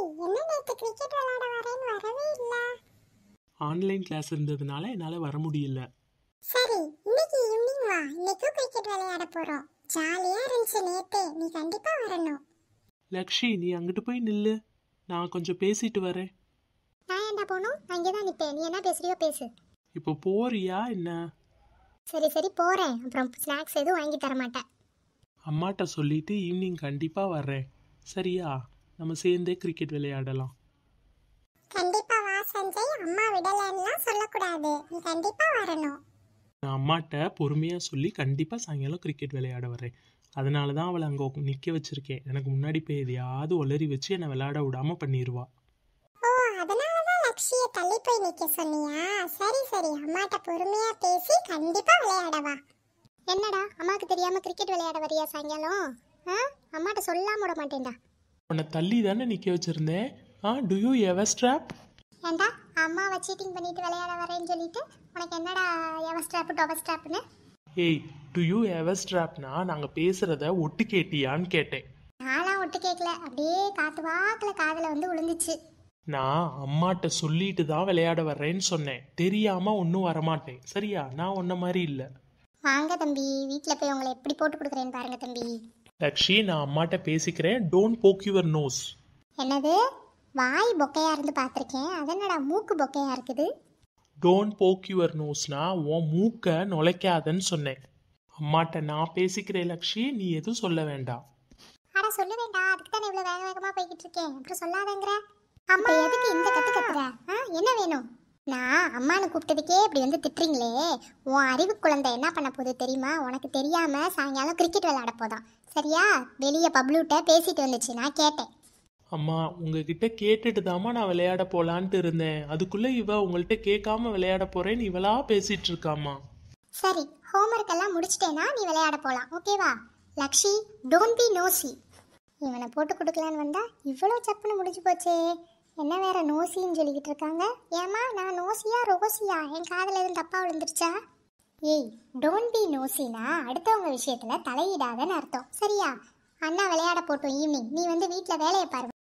என்ன கிரிக்கெட் விளையாட வரேன்னு வரவே இல்ல ஆன்லைன் கிளாஸ் இருந்ததுனால என்னால வர முடியல சரி இன்னைக்கு ஈவினிங் வா இன்னைக்கு கிரிக்கெட் விளையாட போறோம் ஜாலியா இருந்துச்சு நேத்து நீ கண்டிப்பா வரணும் லக்ஷி நீ அங்கிட்டு போய் நில்லு நான் கொஞ்சம் பேசிட்டு வரேன் நான் என்ன போனும் அங்கே தான் நிற்பேன் நீ என்ன பேசுறியோ பேசு இப்போ போறியா என்ன சரி சரி போறேன் அப்புறம் ஸ்நாக்ஸ் எதுவும் வாங்கி தர மாட்டேன் அம்மாட்ட சொல்லிட்டு ஈவினிங் கண்டிப்பா வர்றேன் சரியா நம்ம சேர்ந்தே கிரிக்கெட் விளையாடலாம் கண்டிப்பா வா சஞ்சய் அம்மா விடலன்னா சொல்லக்கூடாது நீ கண்டிப்பா வரணும் நான் அம்மாட்ட பொறுமையா சொல்லி கண்டிப்பா சாயங்காலம் கிரிக்கெட் விளையாட வரேன் அதனால தான் அவளை அங்க நிக்க வச்சிருக்கேன் எனக்கு முன்னாடி போய் எதையாவது ஒளரி வச்சு என்னை விளையாட விடாம பண்ணிடுவா ஓ அதனால தான் லக்ஷிய தள்ளி போய் நிக்க சொன்னியா சரி சரி அம்மாட்ட பொறுமையா பேசி கண்டிப்பா விளையாட வா என்னடா அம்மாக்கு தெரியாம கிரிக்கெட் விளையாட வரியா சாயங்காலம் அம்மாட்ட சொல்லாம விட மாட்டேன்டா உன்னை தள்ளி தானே நிற்க வச்சிருந்தேன் ah do you ever strap ஏண்டா வச்சு சீட்டிங் பண்ணிட்டு விளையாட வரேன்னு சொல்லிட்டு உனக்கு என்னடா எவர் ஸ்ட்ராப் டவர் ஸ்ட்ராப்னு ஏய் டு யூ எவர் ஸ்ட்ராப்னா நாங்கள் பேசுகிறத ஒட்டு கேட்டியான்னு கேட்டேன் நானும் ஒட்டு கேட்கல அப்படியே காத்து வாக்கில் காதில் வந்து விழுந்துச்சு நான் அம்மாட்ட சொல்லிட்டு தான் விளையாட வர்றேன்னு சொன்னேன் தெரியாம ஒன்றும் வரமாட்டேன் சரியா நான் உன்ன மாதிரி இல்லை வாங்க தம்பி வீட்டில் போய் உங்களை எப்படி போட்டு கொடுக்குறேன்னு பாருங்க தம்பி லக்ஷி நான் அம்மாட்ட பேசிக்கிறேன் டோன்ட் போக் யுவர் நோஸ் என்னது வாய் பொக்கையா இருந்து பார்த்துருக்கேன் என்னடா மூக்கு பொக்கையா இருக்குது டோன்ட் போக் யுவர் நோஸ்னா உன் மூக்கை நுழைக்காதன்னு சொன்னேன் அம்மாட்ட நான் பேசிக்கிறேன் லக்ஷி நீ எதுவும் சொல்ல வேண்டாம் அட சொல்ல வேண்டாம் அதுக்கு தான் இவ்வளவு வேக வேகமா போய்கிட்டு இருக்கேன் அப்புறம் சொல்லாதங்கற அம்மா எதுக்கு இந்த கட்டு நான் அம்மானு கூப்பிட்டதுக்கே இப்படி வந்து திட்டுறீங்களே உன் அறிவு குழந்தை என்ன பண்ண போகுது தெரியுமா உனக்கு தெரியாம சாயங்காலம் கிரிக்கெட் விளையாட போதான் சரியா வெளியே பப்ளூட்ட பேசிட்டு வந்துச்சு நான் கேட்டேன் அம்மா உங்ககிட்ட கேட்டுட்டு தாம்மா நான் விளையாட போலான்ட்டு இருந்தேன் அதுக்குள்ள இவ உங்கள்கிட்ட கேட்காம விளையாட போறேன்னு இவளா பேசிட்டு இருக்காமா சரி ஹோம்ஒர்க் எல்லாம் முடிச்சிட்டேனா நீ விளையாட போலாம் ஓகேவா லக்ஷி டோன்ட் பி நோசி இவனை போட்டு கொடுக்கலான்னு வந்தா இவ்வளோ சப்புன்னு முடிஞ்சு போச்சே என்ன வேற நோசின்னு சொல்லிக்கிட்டு இருக்காங்க ஏமா நான் நோசியா ரோசியா என் காதில் எதுவும் தப்பாக விழுந்துருச்சா ஏய் டோன்ட் பி நோசினா அடுத்தவங்க விஷயத்தில் தலையிடாதன்னு அர்த்தம் சரியா அண்ணா விளையாட போட்டோம் ஈவினிங் நீ வந்து வீட்டில் வேலையை பாரு